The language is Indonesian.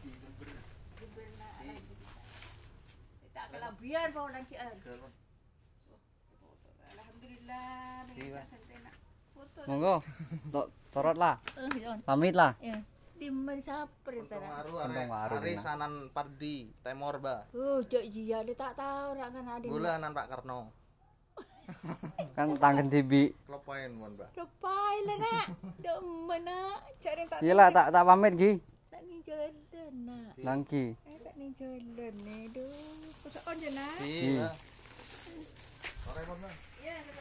monggo, lagi Tak torot lah. Pamit lah. Di siapa itu. Kentong waru. Hari sanan pardi temor ba. Oh, jek jia dia tak tahu rak kan ade. Bulanan Pak Karno. kan tangan tibi kelopain mon ba kelopain lah nak dok mana cari tak lah, tak tak pamit gi nak. Langki. ni jalan ni. on je nak. Iya. Hmm.